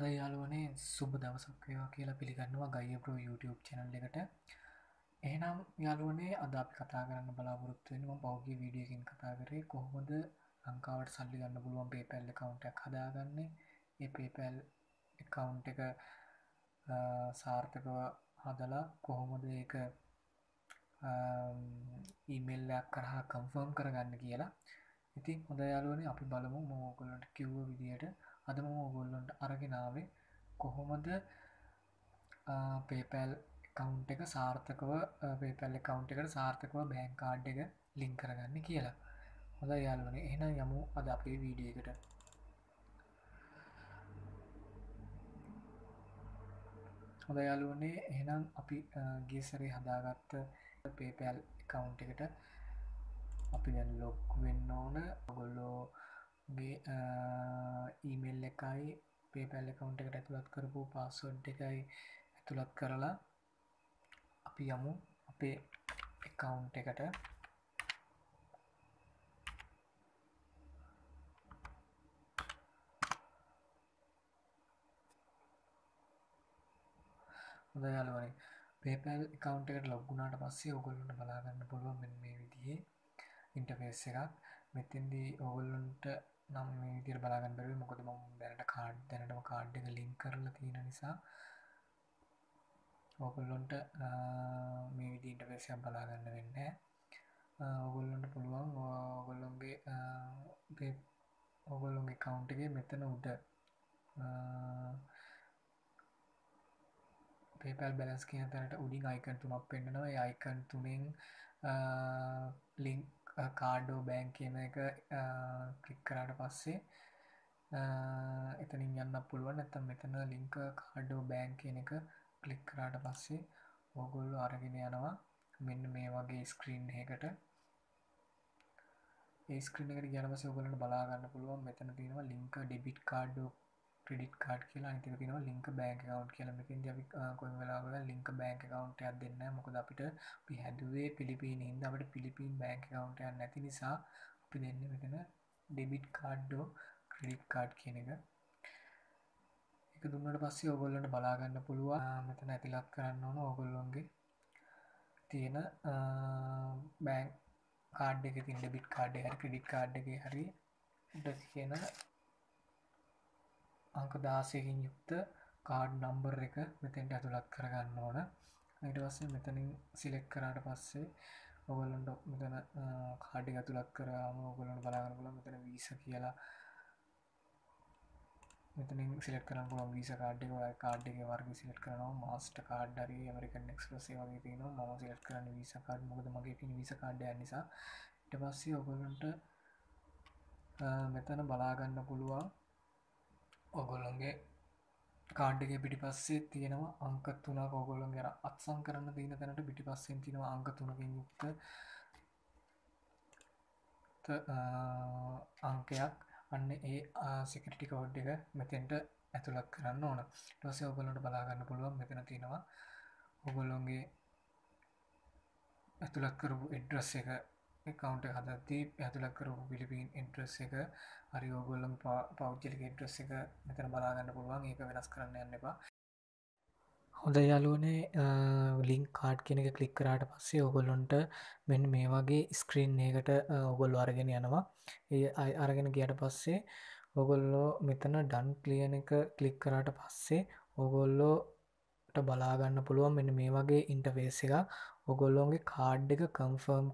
හොඳ යාලුවනේ සුබ දවසක් වේවා කියලා පිළිගන්නවා ගයිප්‍ර YouTube චැනල් එකට එහෙනම් යාලුවනේ අද අපි කතා කරන්න බලාපොරොත්තු වෙනවා පෞගේ වීඩියෝ එකකින් කතා කරේ කොහොමද ලංකාවට සල්ලි ගන්න පුළුවන් PayPal account එකක් හදාගන්නේ ඒ PayPal account එක සාර්ථකව හදලා කොහොමද ඒක ඊමේල් එකක් කරහා කන්ෆර්ම් කරගන්න කියලා ඉතින් හොඳ යාලුවනේ අපි බලමු මම ඔයගොල්ලන්ට කිව්ව විදියට අදම ඔගොල්ලොන්ට අරගෙනාවේ කොහොමද පේපැල් කවුන්් එක සාර්ථකව පේපැල්ල කවුන්් එකට සාර්ථකව බෑන්කාඩ් එක ලිං කරගන්න කියලා හොඳ යාල්ලන එන යමු අද අපේ වීඩිය එකට හොඳ යාලුවනේ එහෙනම් අපි ගේසරේ හදාගත්ත පේපැල් කවුන්් එකට අපි දැන් ලොක් වෙන්න ඕන ඔගොල්ලෝ මේ ඊමෙල් එකයි පේපැල් එකකවුන්ට එකට ඇතුළත් කරපු පාස්සොඩ් එකයි ඇතුළත් කරලා අපි යමු අපේ එකවුන්් එකට දයාලුවනේ පේපැල් එකකවන්ට එකට ලොග්ුණට පස්සේ ඔගොල්ලුට බලාගන්න පුළුවන් මෙ මේ විදිහේ ඉන්ටපේස් එකක් මෙතින්දී ඔගොල්ලුන්ට නම් ඉදිර බලාගන්න බැරි මොකද ම දැනට කාඩ් දැනටම කාඩ් එක ලින් කරලා තියෙන නිසා ඔකුල්ලොන්ට මේ විදි ඉන්ටපේෂන් බලාගන්න වෙන්න ඔගොල්ලොන්ට පුළුවන් ඔගොල්ලොන්ගේ ඔගොල්ලොන්ගේ කවුන්ටගේ මෙතන උඩ පේපල් බැලස් කියන තැනට උඩින් අයිකන් තුමක් පෙන්න්නනවා අයිකන් තුනෙන් ලිින් කාඩෝ බෑන් කියන එක කලික් කරාට පස්සේ එතනින් යන්න පුළුවන් ඇතම් මෙතන ලිංක කාඩෝ බෑන් කියන එක කලික් කරාට පස්සේ ඕගොල්ලු අරගෙන යනවා මෙන්න මේ වගේ ස්ක්‍රීන් එකට ඒස්ක්‍රීනකට ගැනම සෝගලට බලාගන්න පුළුවන් මෙතන තියෙනවා ලිංක ඩෙබිට් කාඩ්ඩෝ ක්‍රඩිට් කාඩ් කියලා අනිතික තින ලින්ක බෑක කවන්් කියලමකින් අපි කොයි වෙලාවල ලින්ක බෑක කවන්ටයක් දෙන්න මොකද අපිට පිහැදුවේ පිලිපීන හින්දට පිලිපීන් බෑක කවන්ටයක් නැති නිසා අපි දෙන්න මෙතන ඩෙබිට් කාඩ්ඩෝ ක්‍රඩිට් කාඩ් කියන එක එක දුන්නට පස්සේ ඔගොල්ලට බලාගන්න පුළුවන් මෙතන ඇතිලත් කරන්න ඕන ඔගොල්ලොන්ගේ තියෙන බෑන් කාඩ් එක තින් ඩෙබිට් කාඩ් හරි ක්‍රඩිට් කාඩ්ඩගේ හරි ඩස් කියන අංක දාසයකින් යුක්ත කාඩ් නම්බර් එක මෙතෙන්ට ඇතුළත් කරගන්න ඕන ඊට පස්සේ මෙතනින් සිලෙක් කරාට පස්සේ ඔගලන්ට මෙතන කාඩි ඇතුළත් කරම ඔගලන් බලාගන්න පුළ මෙතන වීස කියලා මෙතනින් සිලෙක් කරන පුළන් වීස කාඩ්ඩ කාඩ් එක වර්ග සිලෙක් කරනවා මස්ට කාඩ්ඩර මරිකන් එක්ස්පසේ වගේ තියෙන ම සිලෙක් කරන්න වීස කාඩ් මොද මගේ පින් වීස කාඩ්ඩය නිසා ඉට පස්සේ ඔගලන්ට මෙතන බලාගන්න පුළුවන් ඔගොල්ලන්ගේ කාඩ්ඩගේ පිටි පස්සේ තියෙනවා අංක තුනක් ඔගොල්ලන් ගැන අත්සං කරන්න තියෙන තැනට පිටි පස්සෙන් තිනවා අංක තුනකින් යුක්ත අංකයක් අන්න ඒ සිකටි කෝඩ් එක මෙතෙන්ට ඇතුළක් කරන්න ඕන ටොස ඔගොලොට බලාගන්න පුළුවන් මෙතන තියෙනවා ඔගොල්ලොන්ගේ ඇතුළක් කරපු එඩ්‍රස් එක කවුන්ට හදත්ති ඇතුළක් කරපු පිලිපීන් ඉන්ට්‍රස් එක හරි ඔගොල්ලම් පෞද්ජලික ඉන්ට්‍රස් එක මෙතන බලාගන්න පුළුවන් ඒක වෙනස් කරන්න යන්න එපා හොඳ යාලුවනේ ලිින් කාඩ් කෙනෙක කලික් කරාට පස්සේ ඔගොල්ලොන්ට මෙන් මේ වගේ ස්ක්‍රීන් එකට ඔගොල් අරගෙන යනවා ඒ අයි අරගෙන ගියට පස්සේ ඔගොල්ලෝ මෙතන ඩන් කලියන එක කලික් කරාට පස්සේ ඔගොල්ලෝ බලාගන්න පුළුවන් මෙ මේ වගේ ඉන්ටවේස එක ඔගොල්ලොන්ගේ කාඩ් එක කම්ෆර්ම්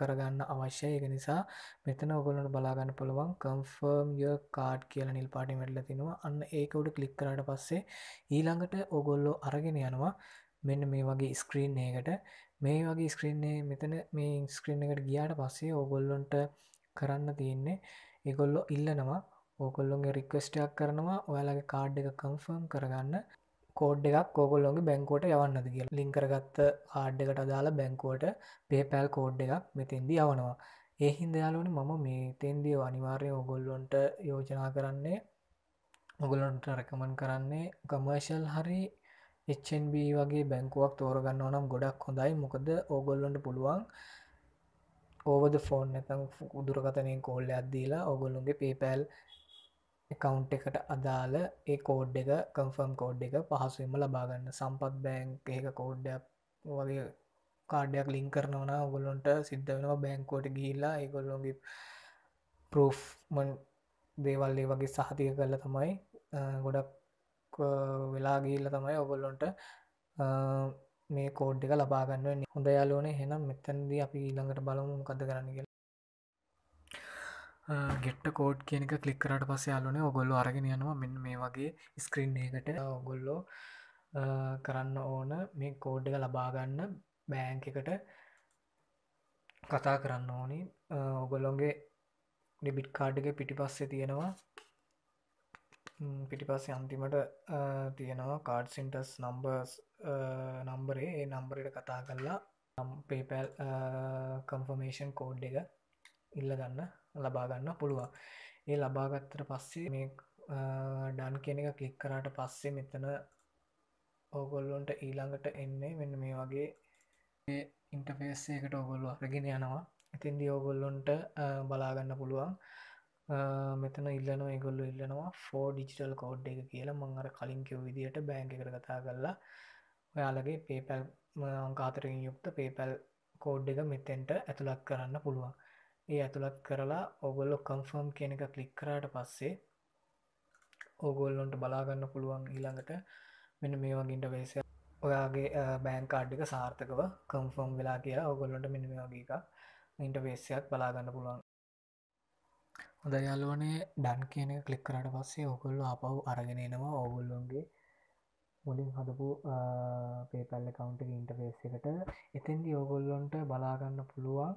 කරගන්න අවශ්‍ය ඒක නිසා මෙතන ඔගොලට බලාගන්න පුළුවන් කම්ෆර්ම් ය කාඩ් කියල නිල් පාටි වැඩල තිනවා අන්න ඒක උඩ කලික් කරට පස්සේ ඊළඟට ඔගොල්ලෝ අරගෙන යනවා මෙන්න මේ වගේ ස්ක්‍රීන් ඒකට මේ වගේ ස්ක්‍රීන්නේ මෙතන මේ ඉස්ක්‍රීන් එකට ගියාට පස්සේ ඔගොල්ලොන්ට කරන්න තියෙන්නේ ඒගොල්ලො ඉල්ලනවා ඕකොල්ලොන්ගේ රික්වස්ටයක් කරනවා ඔයාලගේ කාඩ් එක කම්ෆර්ම් කරගන්න කෝඩ් එකක් කෝගොල්ලොගේ බැංකෝට යවන්නද කිය ලිංකරගත්ත ආඩ්ඩකට අදාලා බැංකෝට පේපැල් කෝඩ් එකක් මෙතෙන්දී යවනවා ඒහින්ද යාලුවනි මම මේ තෙන්දිය අනිවාර්ය ඔගොල්ලොන්ට යෝජනා කරන්නේ ඔගොලොන්ට රැකමන් කරන්නේ කමර්ශල් හරි එච්චන්B වගේ බැංකුවක් තෝරගන්න නම් ගොඩක් හොඳයි මොකද ඕගොල්ලොන්ට පුළුවන් ඕවද ෆෝන් නැතම් උදුරකතනය කෝල්ල අදදීලා ඔගොල්ලුන්ගේ පේපැල් එකවුන්් එකට අදාළ ඒ කෝඩ් එක කම්ෆර්ම් කෝඩ් එක පහසුවම ලබාගන්න සම්පත් බෑන්ක් ඒක කෝඩ්ඩක් වගේ කාඩයක් ලින් කරනවන ගොල්ලොන්ට සිද්ධ වෙනවා බැංකෝට ගිල්ලා ඒගොල්ලොගේ පෝමන් දේවල්ලේ වගේ සහතිය කරල තමයි ගොඩක් වෙලා ගිල්ල තමයි ඔගොල්ලොන්ට මේ කෝඩ්ඩික ලබාගන්න හොඳ යාලෝනේ හෙනම් මෙතැන්දී අපි ඊළඟට බලමු කද කරන්නග ගෙට්ට කෝඩ් කියනක කලික්කරට පස්ස යාලන ඔගොල්ලො අරගෙන යනවා මෙ මේ වගේ ස්ක්‍රීන් එකට ඔගොල්ලෝ කරන්න ඕන මේ කෝඩ් එක ලබාගන්න බෑංක එකට කතා කරන්න ඕනි ඔගොල්ලොන්ගේ ඩිබිට් කාඩ්ඩක පිටි පස්සේ තියෙනවා පිටි පස්සේ අන්තිමට තියෙනවා කාඩ් සින්ටස් නම්බර්ස් නම්බරේ ඒ නම්බරට කතා කරලා පේපැල් කම්ෆර්මේෂන් කෝඩ් එක ඉල්ලගන්න ලබාගන්න පුළුවන් ඒ ලබාගත්තර පස්සේ මේ ඩන් කෙන එක කලික් කරාට පස්සේ මෙතන ඕගොල්ලොන්ට ඊළඟට එන්නේ මෙන්න මේ වගේ ඉන්ටපේස් එකට ඔගොල්ලු අරගෙන යනවා ඉතින්දි ඕගොල්ලොන්ට බලාගන්න පුළුවන් මෙතන ඉල්ලන ඒගොල්ලු ඉල්ලනවා ෆෝ ඩිජිටල් කෝඩ් එක කියලා මං අර කලින් කිව් විදියට බෑන්ක එකට කතා කරලා ඔයාලගේ පේපැල් අංකාතරකින් යුක්ත පේපැල් කෝඩ් එක මෙතෙන්ට ඇතුළක් කරන්න පුළුවන් ඒ ඇතුළත් කරලා ඔගොල්ලො කම්ෆර්ම් කියන එක කලික් කරාට පස්සේ ඕගොල්ලොන්ට බලාගන්න පුළුවන් ඊළඟට මෙන මේ වගේට වේසය ඔයාගේ බෑන්කාඩ්ඩික සාර්ථකව කම්ෆෝම් වෙලා කියලා ඔගොල්ලොට මෙනි මේ වගේ එක ඉන්ටවේසයක් බලාගන්න පුළුවන් හොඳ යාලුවනේ ඩන් කියන කලික් කරට පස්සේ ඔකොල්ල අපව් අරගෙනනවා ඔගුල්ලොන්ගේ මුලින් හදපු පේපැල්ල කවුන්ට ඉන්ටපේස් එකට එතන්දි ඔගොල්ලොන්ට බලාගන්න පුළුවන්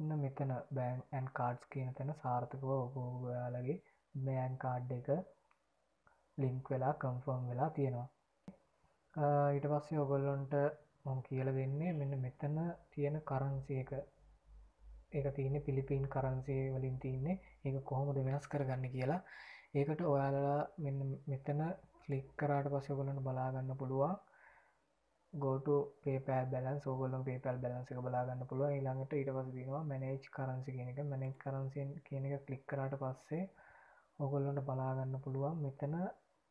එන්න මෙතන බෑන් ඇන් කාඩ්ස් කියන තැන සාර්ථකව ඔබෝගයාලගේ බෑන් කාඩ් එක ලිංක් වෙලා කම්ෆර්ම් වෙලා තියෙනවා ඊට පස්සේ ඔගොල්ලොන්ට මම කියල දෙන්නේ මෙන්න මෙතන තියෙන කරන්සි එක ඒක තියන පිලිපීන් කරන්සේ වලින් තියන්නේ ඒක කොහොමද වෙනස් කරගන්න කියලා ඒකට ඔයාලලා මෙන්න මෙතන ලික් කරාට පස්ස ඔගොලන්න බලාගන්න පුළුවන් ගෝට පේපෑ බැලන් සෝගොලම් පේපල් බැලන්ස එක බලාගන්න පුළුව ඉළඟට ඉට පස දෙනවා මනේජ් කරන්සි කියන එක මනෙක් කරන්සියෙන් කියන එක කලික් කරට පස්සේ ඔගොල්ලොට බලාගන්න පුළුවන් මෙතන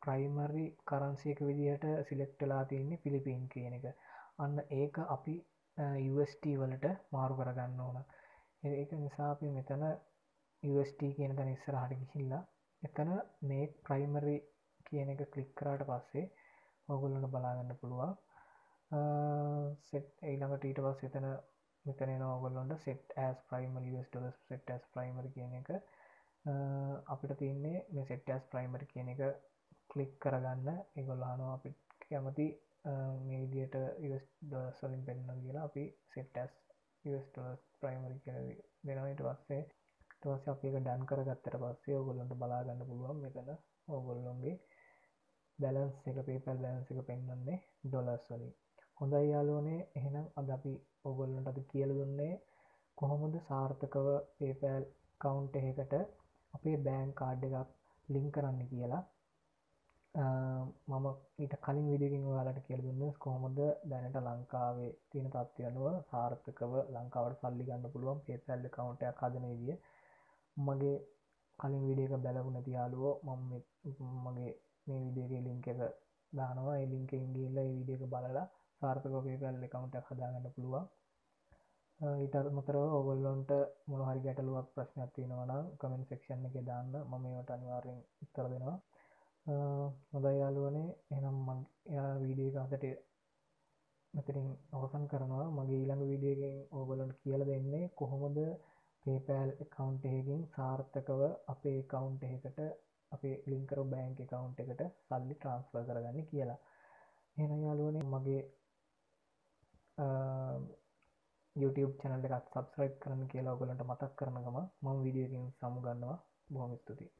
ප්‍රයිමරි කරන්සියක විදිහට සිලෙක්ටලා තියන්නේ පිලිපීන් කියන එක අන්න ඒක අපි UST වලට මාරු කරගන්න ඕන ඒක නිසාපි මෙතන UST කියන තැන ඉස්සර හට ගිහිල්ලා එතන මේ ප්‍රයිමරි කියන එක කලික් කරාට පස්සේ ඔගොල්ලොට බලාගන්න පුළුවන් සෙට් ඊළඟට ඊට පස් එතන මෙතන නෝගොල්ලොන්ට සෙට් ඇස් ප්‍රයිමරි ස්ටස් සෙට් ඇස් ප්‍රයිමර් කියන එක අපිට තින්නේ මේ සෙට් ඇස් ප්‍රයිමර් කියන එක කලික් කරගන්න ඒගොල්ලානෝ අපි කැමති මේ විදියට ඉවස්ඩසලින් පෙන්න්න කියලා අපි සෙට්ටස් ඉවස්ටස් ප්‍රයිමරි කර දෙනවට පස්සේ ටවස අපික ඩන් කරගත්තර පස්සේ ඔගොල්ලොන්ට බලාගන්න පුළුවන් මෙතන ඕගොල්ලොන්ගේ බැලන්ස් එක පේපල් බැලන්ස එක පෙන්න්නන්නේ ඩොලස්වලින් හොඳයි යාලෝනේ එහෙනම් අද අපි ඔගොල්ලන්ට අපි කියල දුන්නේ කොහොමද සාර්ථකව පේපෑල් කවුන්් එහෙකට අපේ බෑන් කාඩ් එකක් ලිං කරන්න කියලා මම ඊට කලින් විඩිගින් යාලට කියල දුන්න කොහොමද දැනට ලංකාවේ තියෙන තත්වයනුව සාර්ථකව ලංකාවට සල්ලි ගන්න පුළුවන් පේපැල්ල කවුන්ට හදන විදිිය මගේ කලින් විඩියක බැලවුණ තියාලුවෝ මම මගේ මේ විඩියගේ ලිංක එක දානවා එලිංක ඉංගේල්ල විඩියක බලලා සාර්ථකෝකල් එකකවුන්ටක් හදාගන්න පුළුවන් ඉටත් මුතර ඔගොල්ලොන්ට මොනහරි ගැටලුවක් ප්‍රශ්නයක් තියෙනවන කමෙන් සෙක්ෂන් එක දාන්න මම ඒට අනිවාරෙන් ඉත්තර දෙෙනවා හොඳයි යාලුවනේ එනම් මං එයා වීඩිය කාතට මෙතරින් අවසන් කරනවා මගේ ඊළඟ වීඩියගෙන් ඕගොලොන්ට කියල දෙන්නේ කොහොමද පේපෑල් එකකවන්්හකින් සාර්ථකව අපේ කවුන්් එකට අපේ ලිංකර බෑන්ක් එකකවුන්් එකට සල්ලි ට්‍රන්ස්ෆර් කරගන්න කියලා එන යාලුවනේ මගේ YouTube චැනල් එකත් සබස්ක්‍රයිබ් කරන කියලා ඔගලන්ට මතක් කරන ගම මම විඩියකින් සමුගන්නවා බොහොම ස්තුතියි